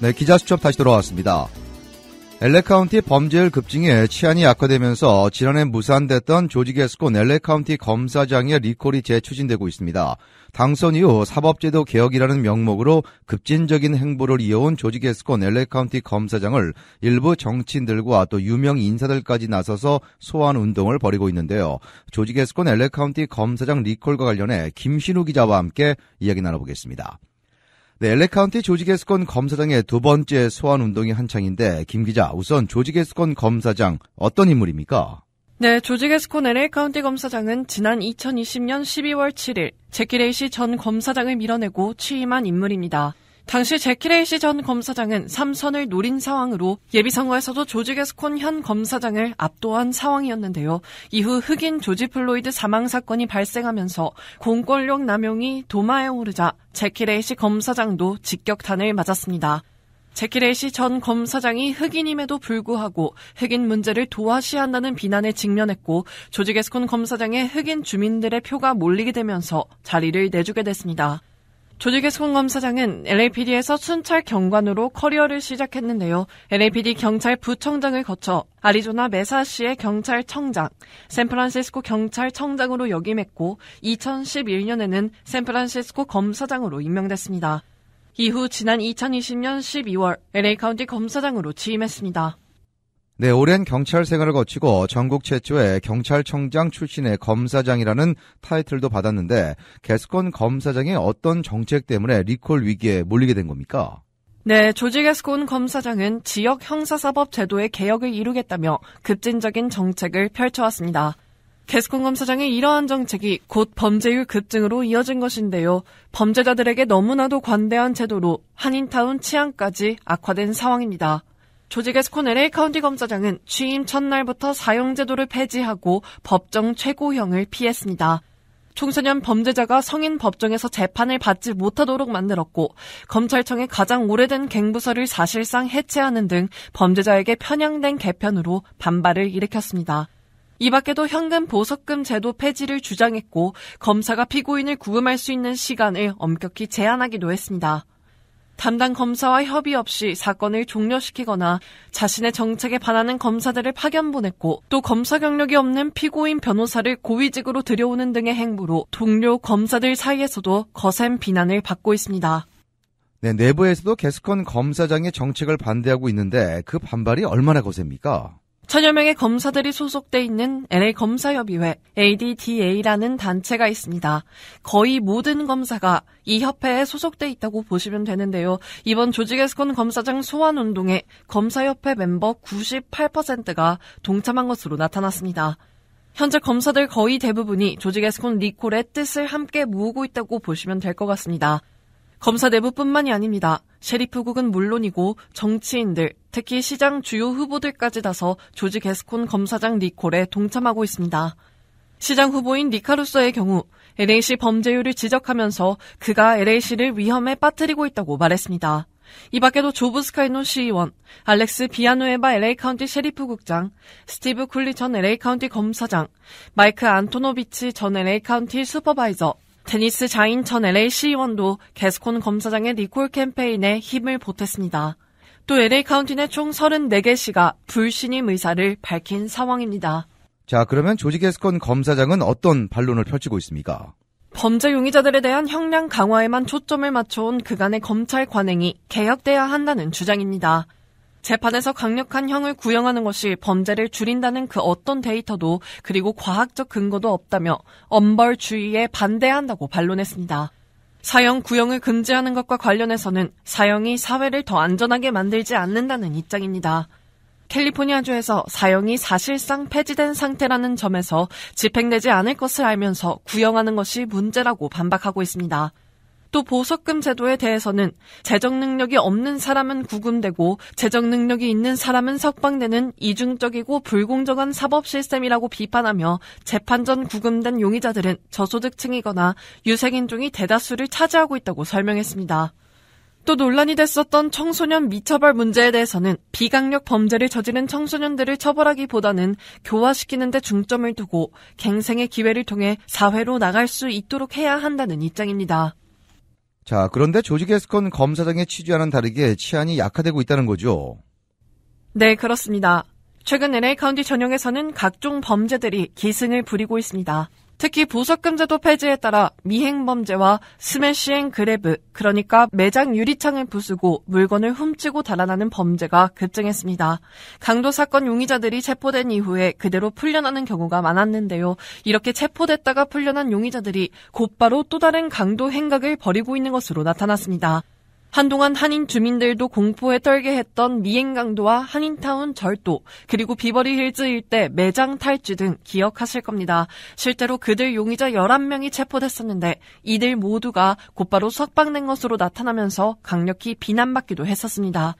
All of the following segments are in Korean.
네, 기자수첩 다시 돌아왔습니다. 엘레카운티 범죄율 급증에 치안이 악화되면서 지난해 무산됐던 조직에스콘 엘레카운티 검사장의 리콜이 재추진되고 있습니다. 당선 이후 사법제도 개혁이라는 명목으로 급진적인 행보를 이어온 조직에스콘 엘레카운티 검사장을 일부 정치인들과 또 유명 인사들까지 나서서 소환 운동을 벌이고 있는데요. 조직에스콘 엘레카운티 검사장 리콜과 관련해 김신우 기자와 함께 이야기 나눠보겠습니다. 네, LA 카운티 조직에스콘 검사장의 두 번째 소환 운동이 한창인데 김 기자 우선 조직에스콘 검사장 어떤 인물입니까? 네, 조직에스콘 LA 카운티 검사장은 지난 2020년 12월 7일 제키레이시 전 검사장을 밀어내고 취임한 인물입니다. 당시 제키레이시 전 검사장은 삼선을 노린 상황으로 예비선거에서도 조지 게스콘 현 검사장을 압도한 상황이었는데요. 이후 흑인 조지 플로이드 사망 사건이 발생하면서 공권력 남용이 도마에 오르자 제키레이시 검사장도 직격탄을 맞았습니다. 제키레이시 전 검사장이 흑인임에도 불구하고 흑인 문제를 도화시한다는 비난에 직면했고 조지 게스콘 검사장의 흑인 주민들의 표가 몰리게 되면서 자리를 내주게 됐습니다. 조직의송 검사장은 LAPD에서 순찰 경관으로 커리어를 시작했는데요. LAPD 경찰 부청장을 거쳐 아리조나 메사시의 경찰청장, 샌프란시스코 경찰청장으로 역임했고 2011년에는 샌프란시스코 검사장으로 임명됐습니다. 이후 지난 2020년 12월 LA 카운티 검사장으로 취임했습니다. 네, 오랜 경찰 생활을 거치고 전국 최초의 경찰청장 출신의 검사장이라는 타이틀도 받았는데 게스콘 검사장이 어떤 정책 때문에 리콜 위기에 몰리게 된 겁니까? 네, 조지 게스콘 검사장은 지역 형사사법 제도의 개혁을 이루겠다며 급진적인 정책을 펼쳐왔습니다. 게스콘 검사장의 이러한 정책이 곧 범죄율 급증으로 이어진 것인데요. 범죄자들에게 너무나도 관대한 제도로 한인타운 치안까지 악화된 상황입니다. 조직의 스코넬의 카운티 검사장은 취임 첫날부터 사용제도를 폐지하고 법정 최고형을 피했습니다. 청소년 범죄자가 성인 법정에서 재판을 받지 못하도록 만들었고 검찰청의 가장 오래된 갱부서를 사실상 해체하는 등 범죄자에게 편향된 개편으로 반발을 일으켰습니다. 이 밖에도 현금 보석금 제도 폐지를 주장했고 검사가 피고인을 구금할 수 있는 시간을 엄격히 제한하기도 했습니다. 담당 검사와 협의 없이 사건을 종료시키거나 자신의 정책에 반하는 검사들을 파견 보냈고 또 검사 경력이 없는 피고인 변호사를 고위직으로 들여오는 등의 행보로 동료 검사들 사이에서도 거센 비난을 받고 있습니다. 네, 내부에서도 게스컨 검사장의 정책을 반대하고 있는데 그 반발이 얼마나 거셉니까? 천여 명의 검사들이 소속돼 있는 LA 검사협의회 ADDA라는 단체가 있습니다. 거의 모든 검사가 이 협회에 소속돼 있다고 보시면 되는데요. 이번 조직에스콘 검사장 소환 운동에 검사협회 멤버 98%가 동참한 것으로 나타났습니다. 현재 검사들 거의 대부분이 조직에스콘 리콜의 뜻을 함께 모으고 있다고 보시면 될 것 같습니다. 검사 내부뿐만이 아닙니다. 셰리프국은 물론이고 정치인들, 특히 시장 주요 후보들까지 다서 조지 게스콘 검사장 니콜에 동참하고 있습니다. 시장 후보인 니카루서의 경우 LAC 범죄율을 지적하면서 그가 LAC를 위험에 빠뜨리고 있다고 말했습니다. 이 밖에도 조브 스카이노 시의원, 알렉스 비아누에바 LA 카운티 셰리프 국장, 스티브 쿨리 전 LA 카운티 검사장, 마이크 안토노비치 전 LA 카운티 슈퍼바이저, 테니스 자인 천 l a 시 의원도 게스콘 검사장의 리콜 캠페인에 힘을 보탰습니다. 또 LA 카운티 내 총 34개 시가 불신임 의사를 밝힌 상황입니다. 자, 그러면 조지 게스콘 검사장은 어떤 반론을 펼치고 있습니까? 범죄 용의자들에 대한 형량 강화에만 초점을 맞춰온 그간의 검찰 관행이 개혁돼야 한다는 주장입니다. 재판에서 강력한 형을 구형하는 것이 범죄를 줄인다는 그 어떤 데이터도 그리고 과학적 근거도 없다며 엄벌주의에 반대한다고 반론했습니다. 사형 구형을 금지하는 것과 관련해서는 사형이 사회를 더 안전하게 만들지 않는다는 입장입니다. 캘리포니아주에서 사형이 사실상 폐지된 상태라는 점에서 집행되지 않을 것을 알면서 구형하는 것이 문제라고 반박하고 있습니다. 또 보석금 제도에 대해서는 재정 능력이 없는 사람은 구금되고 재정 능력이 있는 사람은 석방되는 이중적이고 불공정한 사법 시스템이라고 비판하며 재판 전 구금된 용의자들은 저소득층이거나 유색인종이 대다수를 차지하고 있다고 설명했습니다. 또 논란이 됐었던 청소년 미처벌 문제에 대해서는 비강력 범죄를 저지른 청소년들을 처벌하기보다는 교화시키는 데 중점을 두고 갱생의 기회를 통해 사회로 나갈 수 있도록 해야 한다는 입장입니다. 자, 그런데 조직 게스컨 검사장의 취지와는 다르게 치안이 약화되고 있다는 거죠. 네, 그렇습니다. 최근 LA 카운티 전역에서는 각종 범죄들이 기승을 부리고 있습니다. 특히 보석금 제도 폐지에 따라 미행범죄와 스매싱 그래브, 그러니까 매장 유리창을 부수고 물건을 훔치고 달아나는 범죄가 급증했습니다. 강도 사건 용의자들이 체포된 이후에 그대로 풀려나는 경우가 많았는데요. 이렇게 체포됐다가 풀려난 용의자들이 곧바로 또 다른 강도 행각을 벌이고 있는 것으로 나타났습니다. 한동안 한인 주민들도 공포에 떨게 했던 미행강도와 한인타운 절도, 그리고 비버리힐즈 일대 매장 탈취 등 기억하실 겁니다. 실제로 그들 용의자 11명이 체포됐었는데 이들 모두가 곧바로 석방된 것으로 나타나면서 강력히 비난받기도 했었습니다.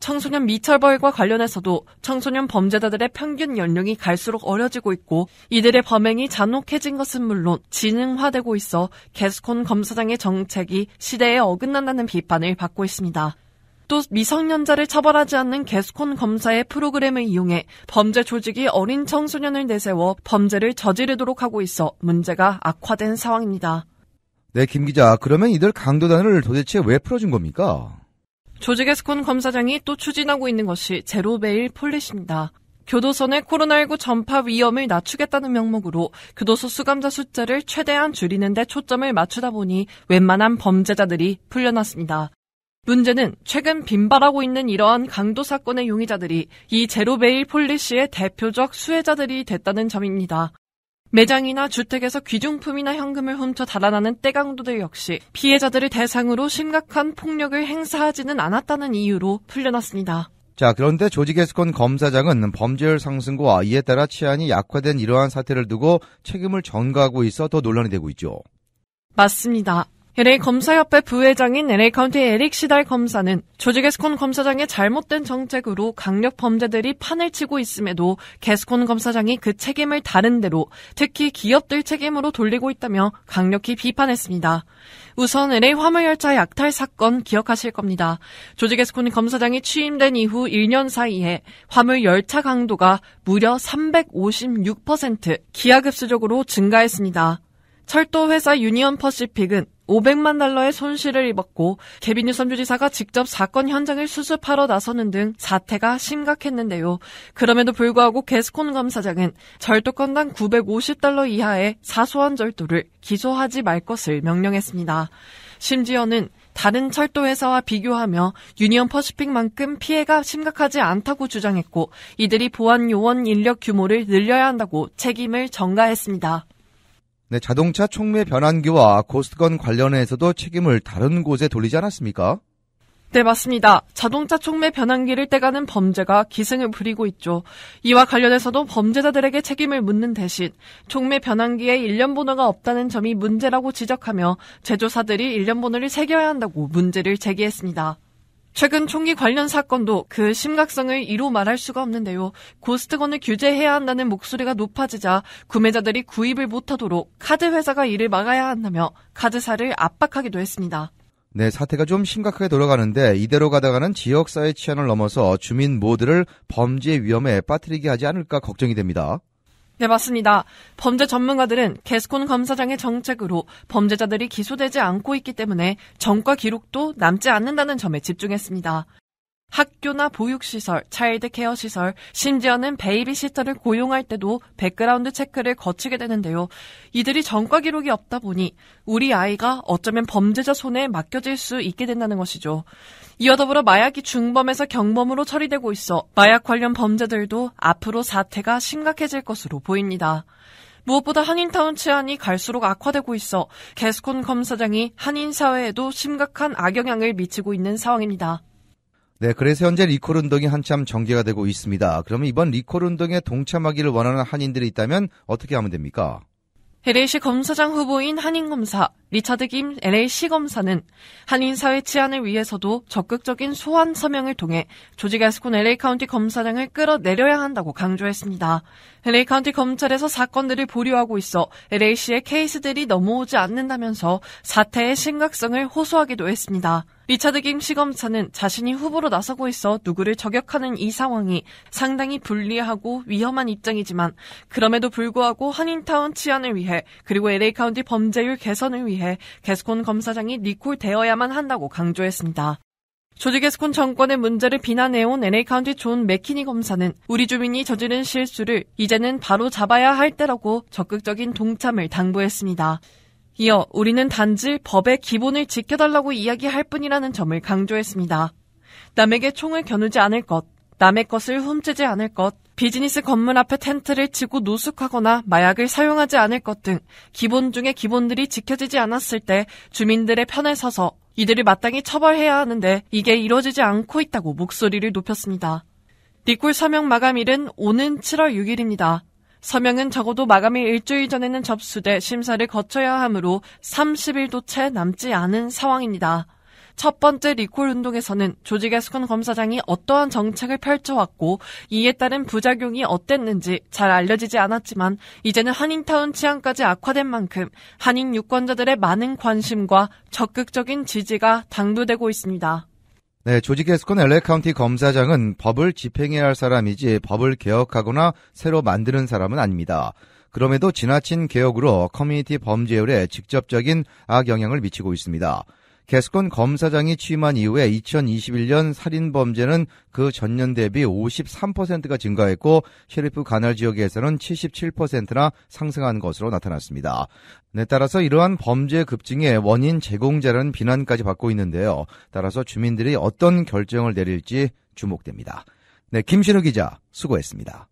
청소년 미철벌과 관련해서도 청소년 범죄자들의 평균 연령이 갈수록 어려지고 있고 이들의 범행이 잔혹해진 것은 물론 지능화되고 있어 게스콘 검사장의 정책이 시대에 어긋난다는 비판을 받고 있습니다. 또 미성년자를 처벌하지 않는 게스콘 검사의 프로그램을 이용해 범죄 조직이 어린 청소년을 내세워 범죄를 저지르도록 하고 있어 문제가 악화된 상황입니다. 네, 김 기자. 그러면 이들 강도단을 도대체 왜 풀어준 겁니까? 조지 게스콘 검사장이 또 추진하고 있는 것이 제로베일 폴리시입니다. 교도소내 코로나19 전파 위험을 낮추겠다는 명목으로 교도소 수감자 숫자를 최대한 줄이는 데 초점을 맞추다 보니 웬만한 범죄자들이 풀려났습니다. 문제는 최근 빈발하고 있는 이러한 강도 사건의 용의자들이 이 제로베일 폴리시의 대표적 수혜자들이 됐다는 점입니다. 매장이나 주택에서 귀중품이나 현금을 훔쳐 달아나는 떼강도들 역시 피해자들을 대상으로 심각한 폭력을 행사하지는 않았다는 이유로 풀려났습니다. 자, 그런데 조직에스콘 검사장은 범죄율 상승과 이에 따라 치안이 약화된 이러한 사태를 두고 책임을 전가하고 있어 더 논란이 되고 있죠. 맞습니다. LA검사협회 부회장인 LA카운티 에릭 시달 검사는 조지 게스콘 검사장의 잘못된 정책으로 강력 범죄들이 판을 치고 있음에도 게스콘 검사장이 그 책임을 다른 데로 특히 기업들 책임으로 돌리고 있다며 강력히 비판했습니다. 우선 LA 화물열차 약탈 사건 기억하실 겁니다. 조지 게스콘 검사장이 취임된 이후 1년 사이에 화물열차 강도가 무려 356% 기하급수적으로 증가했습니다. 철도회사 유니언 퍼시픽은 500만 달러의 손실을 입었고 개비뉴선 주지사가 직접 사건 현장을 수습하러 나서는 등 사태가 심각했는데요. 그럼에도 불구하고 게스콘 검사장은 절도건당 950달러 이하의 사소한 절도를 기소하지 말 것을 명령했습니다. 심지어는 다른 철도 회사와 비교하며 유니언 퍼시픽만큼 피해가 심각하지 않다고 주장했고 이들이 보안 요원 인력 규모를 늘려야 한다고 책임을 전가했습니다. 네, 자동차 총매 변환기와 고스트건 관련해서도 책임을 다른 곳에 돌리지 않았습니까? 네, 맞습니다. 자동차 총매 변환기를 떼가는 범죄가 기승을 부리고 있죠. 이와 관련해서도 범죄자들에게 책임을 묻는 대신 총매 변환기에 일련 번호가 없다는 점이 문제라고 지적하며 제조사들이 일련 번호를 새겨야 한다고 문제를 제기했습니다. 최근 총기 관련 사건도 그 심각성을 이루 말할 수가 없는데요. 고스트건을 규제해야 한다는 목소리가 높아지자 구매자들이 구입을 못하도록 카드 회사가 이를 막아야 한다며 카드사를 압박하기도 했습니다. 네, 사태가 좀 심각하게 돌아가는데 이대로 가다가는 지역사회 치안을 넘어서 주민 모두를 범죄 위험에 빠뜨리게 하지 않을까 걱정이 됩니다. 네, 맞습니다. 범죄 전문가들은 게스콘 검사장의 정책으로 범죄자들이 기소되지 않고 있기 때문에 전과 기록도 남지 않는다는 점에 집중했습니다. 학교나 보육시설, 차일드케어 시설, 심지어는 베이비시터를 고용할 때도 백그라운드 체크를 거치게 되는데요. 이들이 전과 기록이 없다 보니 우리 아이가 어쩌면 범죄자 손에 맡겨질 수 있게 된다는 것이죠. 이와 더불어 마약이 중범에서 경범으로 처리되고 있어 마약 관련 범죄들도 앞으로 사태가 심각해질 것으로 보입니다. 무엇보다 한인타운 치안이 갈수록 악화되고 있어 게스콘 검사장이 한인 사회에도 심각한 악영향을 미치고 있는 상황입니다. 네, 그래서 현재 리콜 운동이 한참 전개가 되고 있습니다. 그러면 이번 리콜 운동에 동참하기를 원하는 한인들이 있다면 어떻게 하면 됩니까? LA시 검사장 후보인 한인검사 리차드 김 LA시 검사는 한인 사회 치안을 위해서도 적극적인 소환 서명을 통해 조직 에스콘 LA 카운티 검사장을 끌어내려야 한다고 강조했습니다. LA 카운티 검찰에서 사건들을 보류하고 있어 LA씨의 케이스들이 넘어오지 않는다면서 사태의 심각성을 호소하기도 했습니다. 리차드 김 시검사는 자신이 후보로 나서고 있어 누구를 저격하는 이 상황이 상당히 불리하고 위험한 입장이지만 그럼에도 불구하고 한인타운 치안을 위해 그리고 LA 카운티 범죄율 개선을 위해 개스콘 검사장이 리콜되어야만 한다고 강조했습니다. 조직에스콘 정권의 문제를 비난해온 LA카운티 존 맥키니 검사는 우리 주민이 저지른 실수를 이제는 바로 잡아야 할 때라고 적극적인 동참을 당부했습니다. 이어 우리는 단지 법의 기본을 지켜달라고 이야기할 뿐이라는 점을 강조했습니다. 남에게 총을 겨누지 않을 것, 남의 것을 훔치지 않을 것, 비즈니스 건물 앞에 텐트를 치고 노숙하거나 마약을 사용하지 않을 것 등 기본 중에 기본들이 지켜지지 않았을 때 주민들의 편에 서서 이들이 마땅히 처벌해야 하는데 이게 이뤄지지 않고 있다고 목소리를 높였습니다. 니콜 서명 마감일은 오는 7월 6일입니다. 서명은 적어도 마감일 일주일 전에는 접수돼 심사를 거쳐야 하므로 30일도 채 남지 않은 상황입니다. 첫 번째 리콜 운동에서는 조지 게스콘 검사장이 어떠한 정책을 펼쳐왔고 이에 따른 부작용이 어땠는지 잘 알려지지 않았지만 이제는 한인타운 치안까지 악화된 만큼 한인 유권자들의 많은 관심과 적극적인 지지가 당부되고 있습니다. 네, 조지 게스콘 LA 카운티 검사장은 법을 집행해야 할 사람이지 법을 개혁하거나 새로 만드는 사람은 아닙니다. 그럼에도 지나친 개혁으로 커뮤니티 범죄율에 직접적인 악영향을 미치고 있습니다. 개스콘 검사장이 취임한 이후에 2021년 살인 범죄는 그 전년 대비 53%가 증가했고 셰리프 가날 지역에서는 77%나 상승한 것으로 나타났습니다. 네, 따라서 이러한 범죄 급증의 원인 제공자라는 비난까지 받고 있는데요. 따라서 주민들이 어떤 결정을 내릴지 주목됩니다. 네, 김신우 기자 수고했습니다.